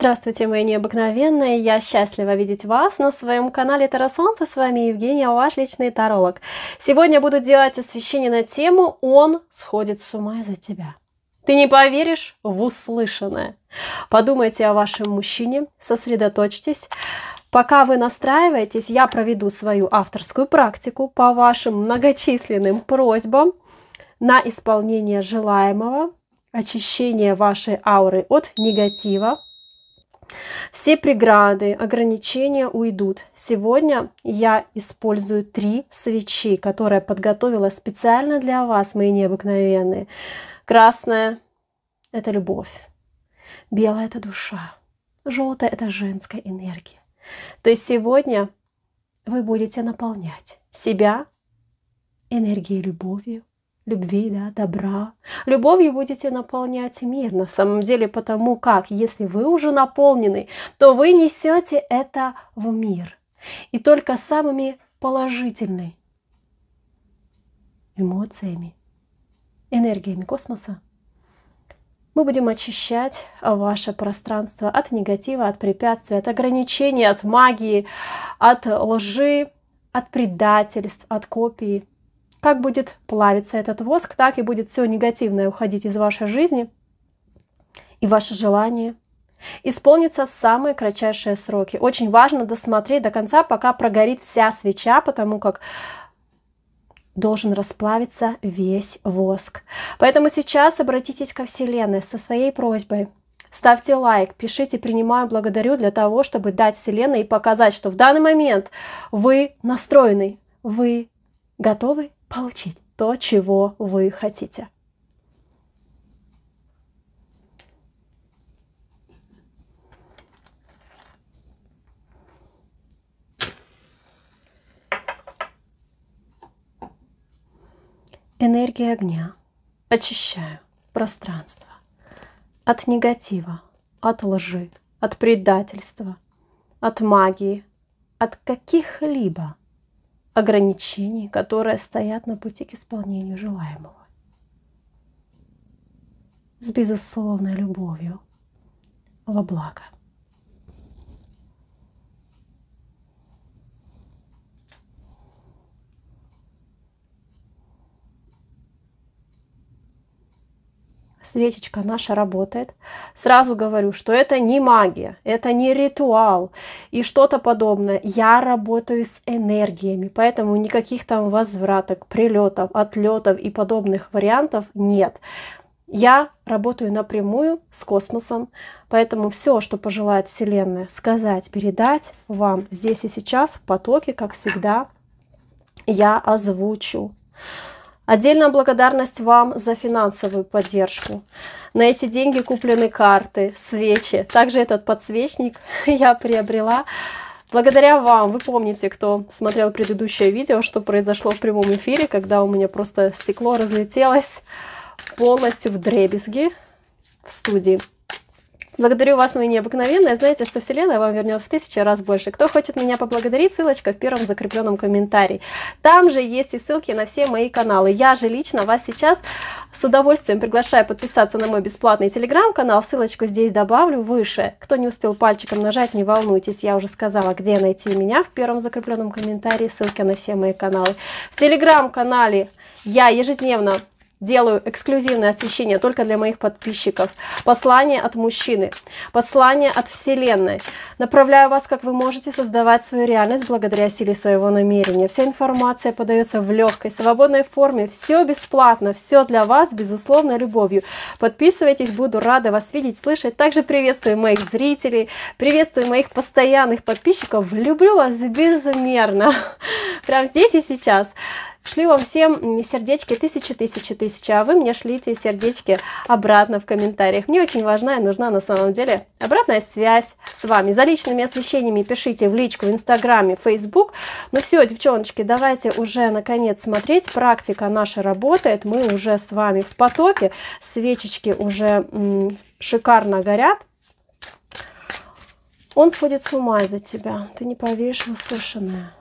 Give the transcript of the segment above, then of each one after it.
Здравствуйте, мои необыкновенные! Я счастлива видеть вас на своем канале Таро Солнце. С вами Евгения, ваш личный таролог. Сегодня буду делать освещение на тему «Он сходит с ума из-за тебя». Ты не поверишь в услышанное. Подумайте о вашем мужчине, сосредоточьтесь. Пока вы настраиваетесь, я проведу свою авторскую практику по вашим многочисленным просьбам на исполнение желаемого, очищение вашей ауры от негатива, все преграды, ограничения уйдут. Сегодня я использую три свечи, которые подготовила специально для вас, мои необыкновенные. Красная – это любовь, белая – это душа, желтая – это женская энергия. То есть сегодня вы будете наполнять себя энергией любовью, любви, да, добра. Любовью будете наполнять мир, на самом деле, потому как, если вы уже наполнены, то вы несете это в мир. И только самыми положительными эмоциями, энергиями космоса мы будем очищать ваше пространство от негатива, от препятствий, от ограничений, от магии, от лжи, от предательств, от копии, как будет плавиться этот воск, так и будет все негативное уходить из вашей жизни и ваше желание исполнится в самые кратчайшие сроки. Очень важно досмотреть до конца, пока прогорит вся свеча, потому как должен расплавиться весь воск. Поэтому сейчас обратитесь ко Вселенной со своей просьбой. Ставьте лайк, пишите «Принимаю, благодарю» для того, чтобы дать Вселенной и показать, что в данный момент вы настроены, вы готовы получить то, чего вы хотите. Энергия огня. Очищаю пространство от негатива, от лжи, от предательства, от магии, от каких-либо ограничений, которые стоят на пути к исполнению желаемого. С безусловной любовью во благо. свечечка наша работает. Сразу говорю, что это не магия, это не ритуал и что-то подобное. Я работаю с энергиями, поэтому никаких там возвраток, прилетов, отлетов и подобных вариантов нет. Я работаю напрямую с космосом, поэтому все, что пожелает Вселенная сказать, передать вам здесь и сейчас в потоке, как всегда, я озвучу. Отдельная благодарность вам за финансовую поддержку. На эти деньги куплены карты, свечи. Также этот подсвечник я приобрела. Благодаря вам, вы помните, кто смотрел предыдущее видео, что произошло в прямом эфире, когда у меня просто стекло разлетелось полностью в дребезги в студии. Благодарю вас, мои необыкновенные. Знаете, что Вселенная вам вернет в тысячу раз больше. Кто хочет меня поблагодарить, ссылочка в первом закрепленном комментарии. Там же есть и ссылки на все мои каналы. Я же лично вас сейчас с удовольствием приглашаю подписаться на мой бесплатный телеграм-канал. Ссылочку здесь добавлю выше. Кто не успел пальчиком нажать, не волнуйтесь. Я уже сказала, где найти меня в первом закрепленном комментарии. Ссылки на все мои каналы. В телеграм-канале я ежедневно делаю эксклюзивное освещение только для моих подписчиков. Послание от мужчины, послание от Вселенной. Направляю вас, как вы можете создавать свою реальность благодаря силе своего намерения. Вся информация подается в легкой, свободной форме. Все бесплатно, все для вас, безусловно, любовью. Подписывайтесь, буду рада вас видеть, слышать. Также приветствую моих зрителей, приветствую моих постоянных подписчиков. Люблю вас безмерно, Прямо здесь и сейчас. Шлю вам всем сердечки тысячи, тысячи, тысячи, а вы мне шлите сердечки обратно в комментариях. Мне очень важна и нужна на самом деле обратная связь с вами. За личными освещениями пишите в личку в Инстаграме, Фейсбук. Ну все, девчоночки, давайте уже наконец смотреть. Практика наша работает, мы уже с вами в потоке. Свечечки уже шикарно горят. Он сходит с ума из-за тебя. Ты не поверишь в услышанное.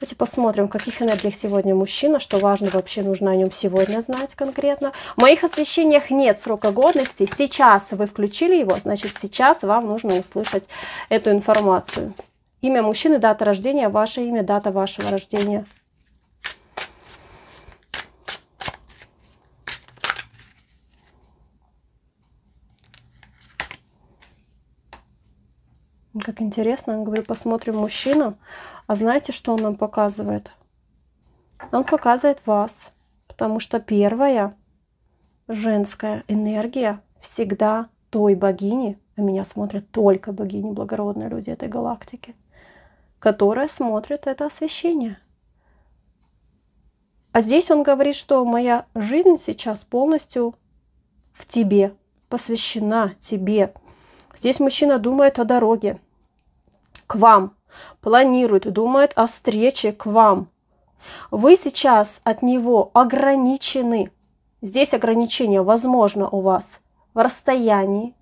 Давайте посмотрим, в каких энергиях сегодня мужчина, что важно вообще нужно о нем сегодня знать конкретно. В моих освещениях нет срока годности. Сейчас вы включили его, значит сейчас вам нужно услышать эту информацию. Имя мужчины, дата рождения, ваше имя, дата вашего рождения. Как интересно, говорю, посмотрим мужчину. А знаете, что он нам показывает? Он показывает вас, потому что первая женская энергия всегда той богини, а меня смотрят только богини благородные люди этой галактики, которая смотрит это освещение. А здесь он говорит, что моя жизнь сейчас полностью в тебе, посвящена тебе. Здесь мужчина думает о дороге к вам, планирует, думает о встрече к вам. Вы сейчас от него ограничены. Здесь ограничение возможно у вас в расстоянии,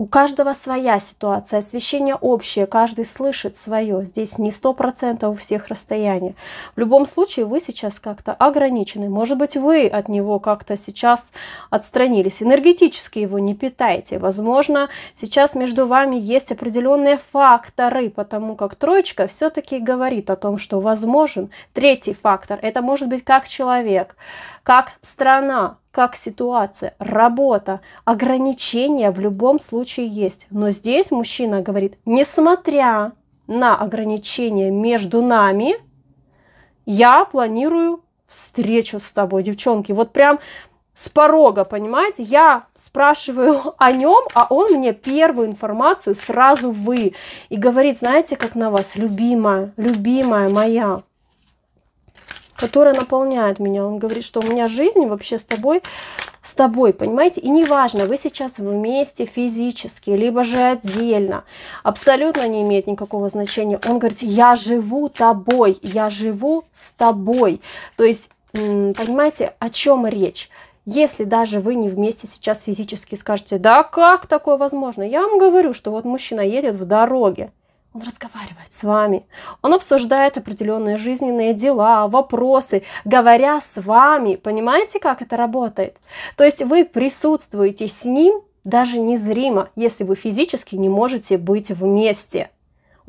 у каждого своя ситуация, освещение общее, каждый слышит свое. Здесь не 100% у всех расстояние. В любом случае вы сейчас как-то ограничены. Может быть, вы от него как-то сейчас отстранились, энергетически его не питаете. Возможно, сейчас между вами есть определенные факторы, потому как троечка все-таки говорит о том, что возможен третий фактор. Это может быть как человек, как страна, как ситуация, работа, ограничения в любом случае есть. Но здесь мужчина говорит, несмотря на ограничения между нами, я планирую встречу с тобой, девчонки. Вот прям с порога, понимаете? Я спрашиваю о нем, а он мне первую информацию сразу вы. И говорит, знаете, как на вас, любимая, любимая моя, которая наполняет меня. Он говорит, что у меня жизнь вообще с тобой, с тобой, понимаете? И неважно, вы сейчас вместе физически, либо же отдельно, абсолютно не имеет никакого значения. Он говорит, я живу тобой, я живу с тобой. То есть, понимаете, о чем речь? Если даже вы не вместе сейчас физически скажете, да как такое возможно? Я вам говорю, что вот мужчина едет в дороге, он разговаривает с вами. Он обсуждает определенные жизненные дела, вопросы, говоря с вами. Понимаете, как это работает? То есть вы присутствуете с ним даже незримо, если вы физически не можете быть вместе.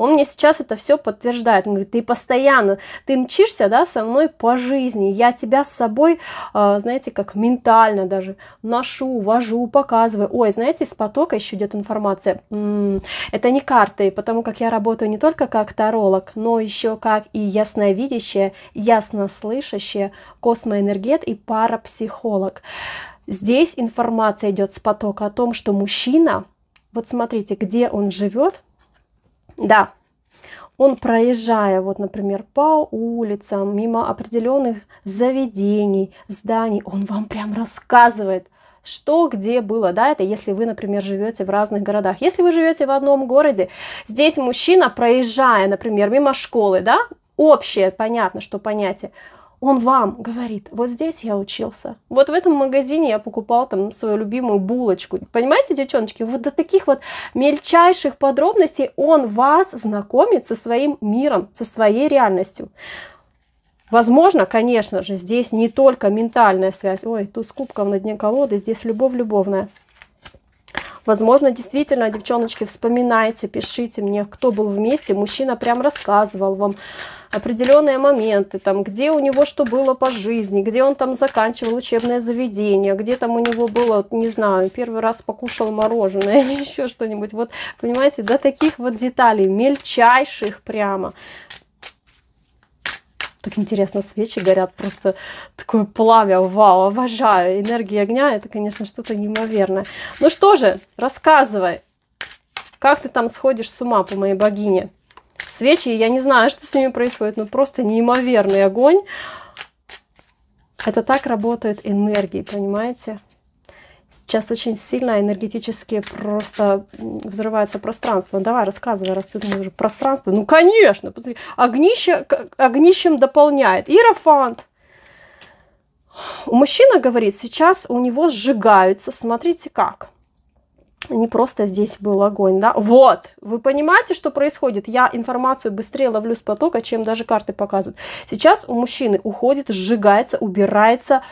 Он мне сейчас это все подтверждает. Он говорит, ты постоянно, ты мчишься, да, со мной по жизни. Я тебя с собой, а, знаете, как ментально даже ношу, вожу, показываю. Ой, знаете, с потока еще идет информация. Это не карты, потому как я работаю не только как таролог, но еще как и ясновидящая, яснослышащая, космоэнергет и парапсихолог. Здесь информация идет с потока о том, что мужчина, вот смотрите, где он живет, да, он, проезжая, вот, например, по улицам, мимо определенных заведений, зданий, он вам прям рассказывает, что где было, да, это если вы, например, живете в разных городах. Если вы живете в одном городе, здесь мужчина, проезжая, например, мимо школы, да, общее, понятно, что понятие, он вам говорит, вот здесь я учился, вот в этом магазине я покупал там свою любимую булочку. Понимаете, девчоночки, вот до таких вот мельчайших подробностей он вас знакомит со своим миром, со своей реальностью. Возможно, конечно же, здесь не только ментальная связь, ой, тут с кубком на дне колоды, здесь любовь любовная – Возможно, действительно, девчоночки, вспоминайте, пишите мне, кто был вместе. Мужчина прям рассказывал вам определенные моменты, там, где у него что было по жизни, где он там заканчивал учебное заведение, где там у него было, не знаю, первый раз покушал мороженое или еще что-нибудь. Вот, понимаете, до таких вот деталей, мельчайших прямо. Так интересно, свечи горят, просто такое пламя, вау, обожаю. Энергия огня, это, конечно, что-то неимоверное. Ну что же, рассказывай, как ты там сходишь с ума по моей богине? Свечи, я не знаю, что с ними происходит, но просто неимоверный огонь. Это так работает энергии, понимаете? Сейчас очень сильно энергетически просто взрывается пространство. Ну, давай, рассказывай, раз ты думаешь, пространство. Ну, конечно, посмотри, огнище, огнищем дополняет. Иерофант. Мужчина говорит, сейчас у него сжигаются, смотрите как. Не просто здесь был огонь, да? Вот, вы понимаете, что происходит? Я информацию быстрее ловлю с потока, чем даже карты показывают. Сейчас у мужчины уходит, сжигается, убирается,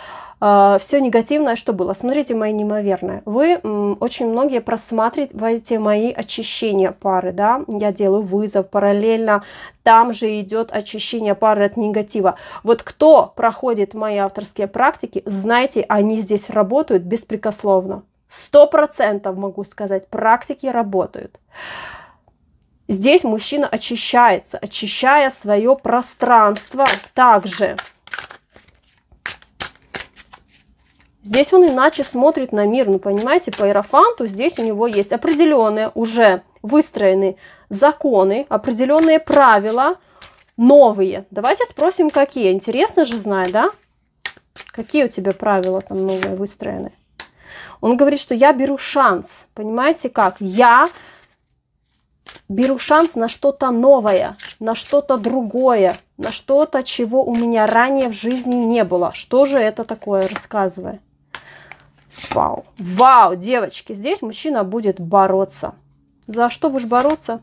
а, все негативное, что было. Смотрите мои неимоверное. Вы очень многие просматриваете мои очищения пары, да, я делаю вызов параллельно, там же идет очищение пары от негатива. Вот кто проходит мои авторские практики, знаете, они здесь работают беспрекословно. Сто процентов могу сказать, практики работают. Здесь мужчина очищается, очищая свое пространство также. Здесь он иначе смотрит на мир, ну понимаете, по Иерофанту здесь у него есть определенные уже выстроенные законы, определенные правила, новые. Давайте спросим, какие. Интересно же знать, да? Какие у тебя правила там новые выстроены? Он говорит, что я беру шанс. Понимаете как? Я беру шанс на что-то новое, на что-то другое, на что-то, чего у меня ранее в жизни не было. Что же это такое, рассказывая? Вау. Вау, девочки, здесь мужчина будет бороться. За что будешь бороться?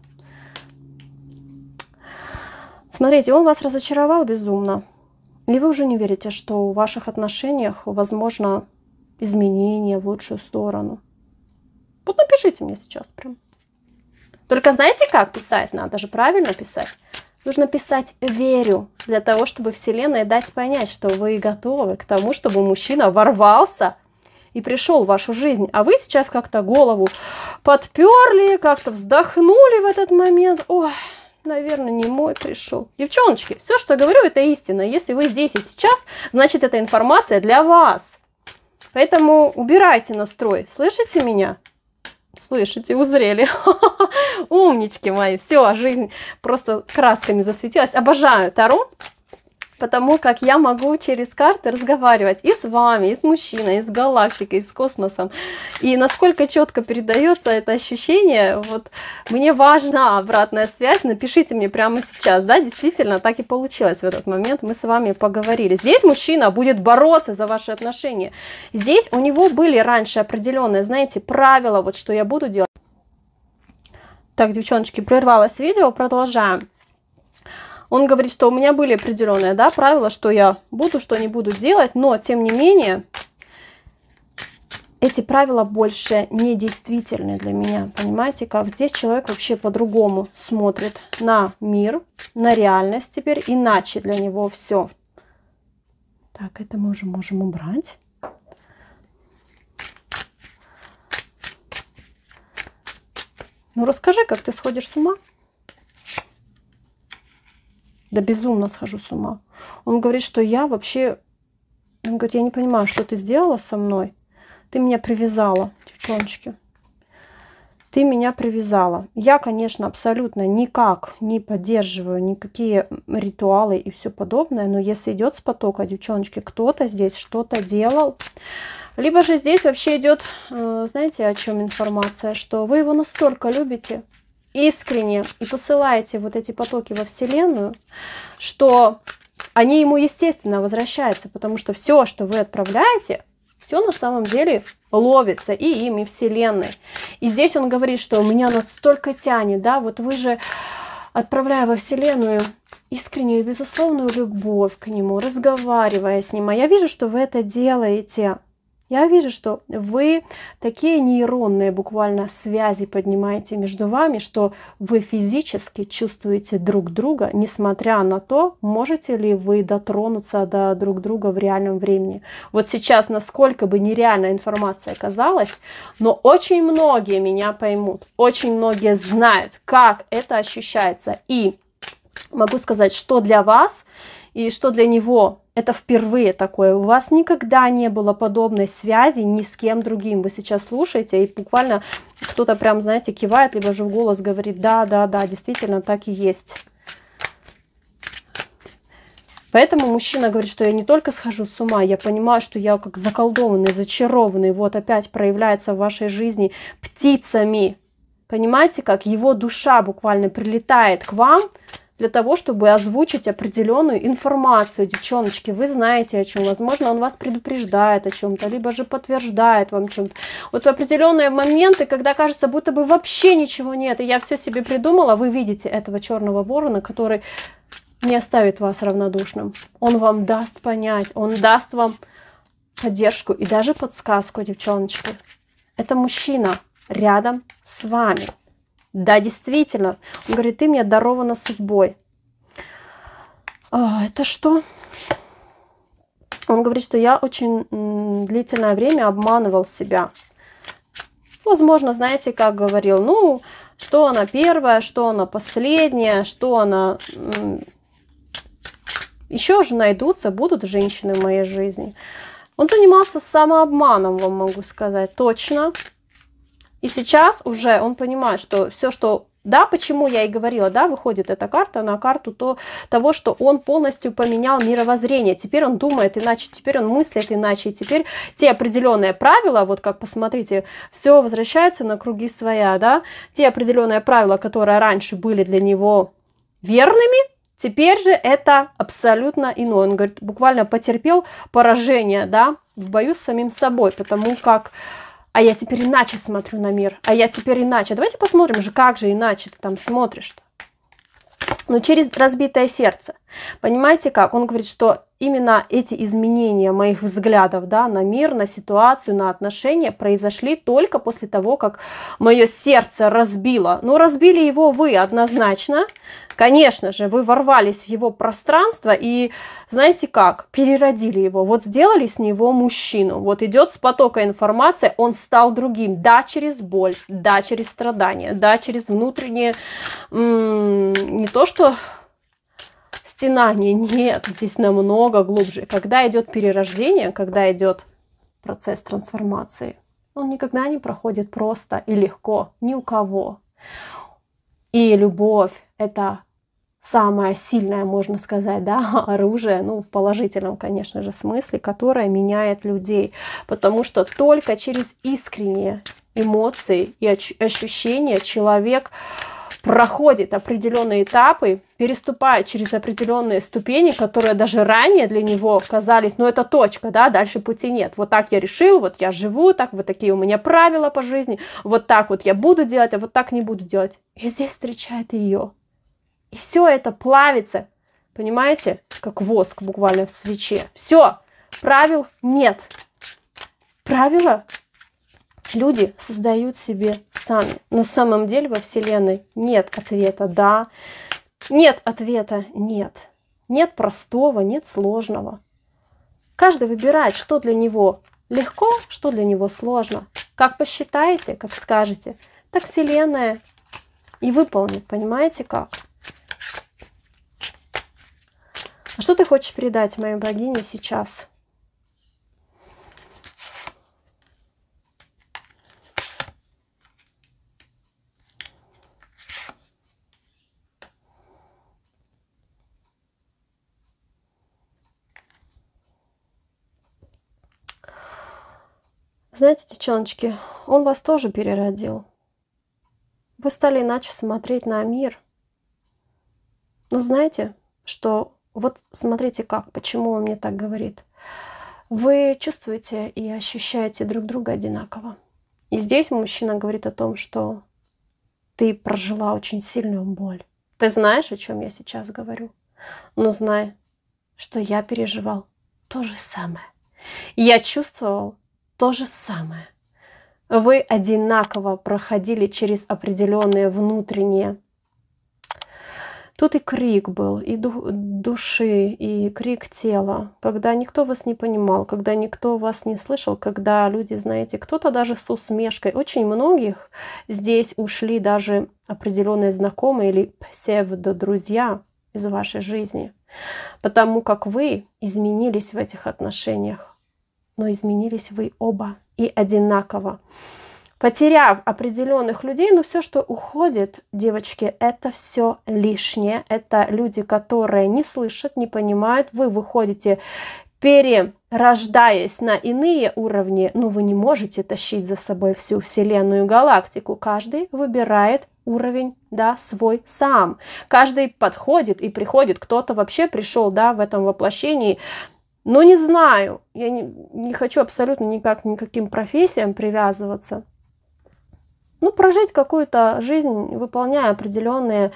Смотрите, он вас разочаровал безумно. И вы уже не верите, что в ваших отношениях возможно изменение в лучшую сторону. Вот напишите мне сейчас прям. Только знаете, как писать? Надо же правильно писать. Нужно писать «верю» для того, чтобы Вселенная дать понять, что вы готовы к тому, чтобы мужчина ворвался и пришел в вашу жизнь. А вы сейчас как-то голову подперли, как-то вздохнули в этот момент. Ой, наверное, не мой пришел. Девчоночки, все, что я говорю, это истина. Если вы здесь и сейчас, значит, эта информация для вас. Поэтому убирайте настрой. Слышите меня? Слышите, узрели. Умнички мои. Все, жизнь просто красками засветилась. Обожаю Таро потому как я могу через карты разговаривать и с вами, и с мужчиной, и с галактикой, и с космосом. И насколько четко передается это ощущение, вот мне важна обратная связь, напишите мне прямо сейчас, да, действительно, так и получилось в этот момент, мы с вами поговорили. Здесь мужчина будет бороться за ваши отношения. Здесь у него были раньше определенные, знаете, правила, вот что я буду делать. Так, девчоночки, прервалось видео, продолжаем. Он говорит, что у меня были определенные да, правила, что я буду, что не буду делать, но, тем не менее, эти правила больше не действительны для меня. Понимаете, как здесь человек вообще по-другому смотрит на мир, на реальность теперь, иначе для него все. Так, это мы уже можем убрать. Ну расскажи, как ты сходишь с ума. Да безумно схожу с ума. Он говорит, что я вообще... Он говорит, я не понимаю, что ты сделала со мной. Ты меня привязала, девчоночки. Ты меня привязала. Я, конечно, абсолютно никак не поддерживаю никакие ритуалы и все подобное, но если идет с потока, девчоночки, кто-то здесь что-то делал, либо же здесь вообще идет, э, знаете, о чем информация, что вы его настолько любите, искренне и посылаете вот эти потоки во Вселенную, что они ему, естественно, возвращаются, потому что все, что вы отправляете, все на самом деле ловится и им, и Вселенной. И здесь он говорит, что у меня настолько тянет, да, вот вы же, отправляя во Вселенную искреннюю и безусловную любовь к нему, разговаривая с ним, а я вижу, что вы это делаете, я вижу, что вы такие нейронные буквально связи поднимаете между вами, что вы физически чувствуете друг друга, несмотря на то, можете ли вы дотронуться до друг друга в реальном времени. Вот сейчас, насколько бы нереальная информация казалась, но очень многие меня поймут, очень многие знают, как это ощущается. И могу сказать, что для вас и что для него это впервые такое. У вас никогда не было подобной связи ни с кем другим. Вы сейчас слушаете, и буквально кто-то прям, знаете, кивает, либо же в голос говорит, да, да, да, действительно так и есть. Поэтому мужчина говорит, что я не только схожу с ума, я понимаю, что я как заколдованный, зачарованный, вот опять проявляется в вашей жизни птицами. Понимаете, как его душа буквально прилетает к вам, для того, чтобы озвучить определенную информацию. Девчоночки, вы знаете о чем. Возможно, он вас предупреждает о чем-то, либо же подтверждает вам чем-то. Вот в определенные моменты, когда кажется, будто бы вообще ничего нет, и я все себе придумала, вы видите этого черного ворона, который не оставит вас равнодушным. Он вам даст понять, он даст вам поддержку и даже подсказку, девчоночки. Это мужчина рядом с вами. Да, действительно. Он говорит, ты мне дарована судьбой. А, это что? Он говорит, что я очень длительное время обманывал себя. Возможно, знаете, как говорил, ну, что она первая, что она последняя, что она... Еще же найдутся, будут женщины в моей жизни. Он занимался самообманом, вам могу сказать, точно. Точно. И сейчас уже он понимает, что все, что да, почему я и говорила, да, выходит эта карта на карту то, того, что он полностью поменял мировоззрение. Теперь он думает иначе, теперь он мыслит иначе. И теперь те определенные правила, вот как посмотрите, все возвращается на круги своя, да, те определенные правила, которые раньше были для него верными, Теперь же это абсолютно иное. Он, говорит, буквально потерпел поражение, да, в бою с самим собой, потому как а я теперь иначе смотрю на мир, а я теперь иначе. Давайте посмотрим же, как же иначе ты там смотришь-то. Но ну, через разбитое сердце. Понимаете как? Он говорит, что именно эти изменения моих взглядов да, на мир, на ситуацию, на отношения произошли только после того, как мое сердце разбило. Но ну, разбили его вы однозначно. Конечно же, вы ворвались в его пространство и, знаете как, переродили его. Вот сделали с него мужчину. Вот идет с потока информации, он стал другим. Да, через боль, да, через страдания, да, через внутренние, не то что стенание. Нет, здесь намного глубже. Когда идет перерождение, когда идет процесс трансформации, он никогда не проходит просто и легко, ни у кого. И любовь — это самое сильное, можно сказать, да, оружие, ну, в положительном, конечно же, смысле, которое меняет людей. Потому что только через искренние эмоции и ощущения человек проходит определенные этапы, переступает через определенные ступени, которые даже ранее для него казались, ну это точка, да, дальше пути нет. Вот так я решил, вот я живу, так вот такие у меня правила по жизни, вот так вот я буду делать, а вот так не буду делать. И здесь встречает ее. И все это плавится, понимаете, как воск буквально в свече. Все, правил нет. Правила люди создают себе сами. На самом деле во Вселенной нет ответа «да», нет ответа «нет». Нет простого, нет сложного. Каждый выбирает, что для него легко, что для него сложно. Как посчитаете, как скажете, так Вселенная и выполнит, понимаете как? А что ты хочешь передать моей богине сейчас? Знаете, девчоночки, он вас тоже переродил. Вы стали иначе смотреть на мир. Но знаете, что вот смотрите как, почему он мне так говорит. Вы чувствуете и ощущаете друг друга одинаково. И здесь мужчина говорит о том, что ты прожила очень сильную боль. Ты знаешь, о чем я сейчас говорю? Но знай, что я переживал то же самое. Я чувствовал то же самое. Вы одинаково проходили через определенные внутренние. Тут и крик был, и души, и крик тела, когда никто вас не понимал, когда никто вас не слышал, когда люди, знаете, кто-то даже с усмешкой. Очень многих здесь ушли даже определенные знакомые или псевдо-друзья из вашей жизни, потому как вы изменились в этих отношениях но изменились вы оба и одинаково. Потеряв определенных людей, но ну, все, что уходит, девочки, это все лишнее. Это люди, которые не слышат, не понимают. Вы выходите перерождаясь на иные уровни, но ну, вы не можете тащить за собой всю Вселенную и галактику. Каждый выбирает уровень, да, свой сам. Каждый подходит и приходит. Кто-то вообще пришел, да, в этом воплощении но ну, не знаю, я не, не хочу абсолютно никак, никаким профессиям привязываться. Ну, прожить какую-то жизнь, выполняя определенные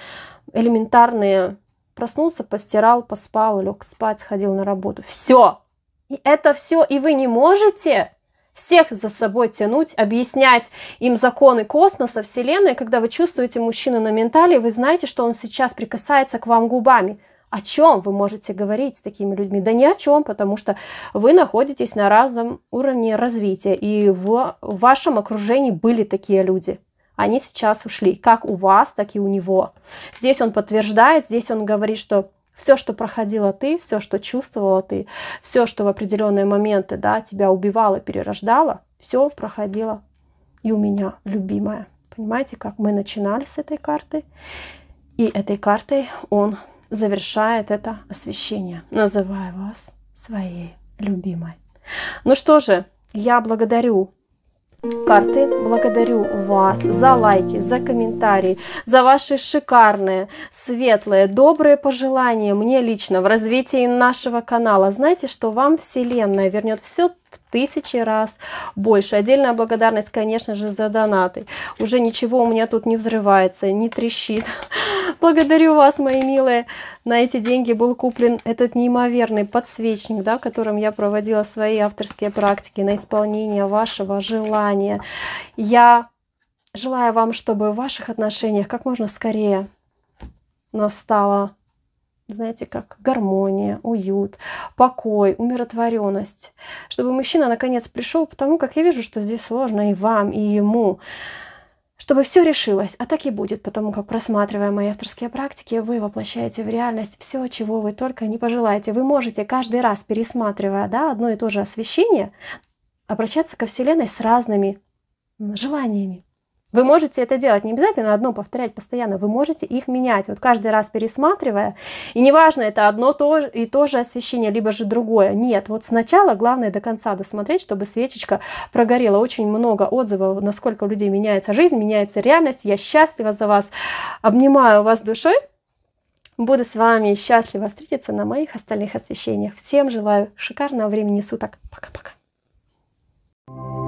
элементарные Проснулся, постирал, поспал, лег спать, ходил на работу. Все. И это все. И вы не можете всех за собой тянуть, объяснять им законы космоса, Вселенной, когда вы чувствуете мужчину на ментале, вы знаете, что он сейчас прикасается к вам губами. О чем вы можете говорить с такими людьми? Да ни о чем, потому что вы находитесь на разном уровне развития, и в вашем окружении были такие люди. Они сейчас ушли, как у вас, так и у него. Здесь он подтверждает, здесь он говорит, что все, что проходила ты, все, что чувствовала ты, все, что в определенные моменты да, тебя убивало, перерождало, все проходило и у меня, любимая. Понимаете, как мы начинали с этой карты? И этой картой он завершает это освещение, называя вас своей любимой. Ну что же, я благодарю карты. Благодарю вас за лайки, за комментарии, за ваши шикарные, светлые, добрые пожелания мне лично в развитии нашего канала. Знаете, что вам Вселенная вернет все в тысячи раз больше. Отдельная благодарность, конечно же, за донаты. Уже ничего у меня тут не взрывается, не трещит. Благодарю вас, мои милые. На эти деньги был куплен этот неимоверный подсвечник, да, которым я проводила свои авторские практики на исполнение вашего желания. Я желаю вам, чтобы в ваших отношениях как можно скорее настала знаете, как гармония, уют, покой, умиротворенность. Чтобы мужчина наконец пришел, потому как я вижу, что здесь сложно и вам, и ему. Чтобы все решилось, а так и будет, потому как, просматривая мои авторские практики, вы воплощаете в реальность все, чего вы только не пожелаете. Вы можете каждый раз, пересматривая да, одно и то же освещение, обращаться ко Вселенной с разными желаниями, вы можете это делать, не обязательно одно повторять постоянно, вы можете их менять, вот каждый раз пересматривая, и неважно, это одно и то же освещение, либо же другое, нет, вот сначала главное до конца досмотреть, чтобы свечечка прогорела, очень много отзывов, насколько у людей меняется жизнь, меняется реальность, я счастлива за вас, обнимаю вас душой, буду с вами счастлива встретиться на моих остальных освещениях, всем желаю шикарного времени суток, пока-пока. Thank you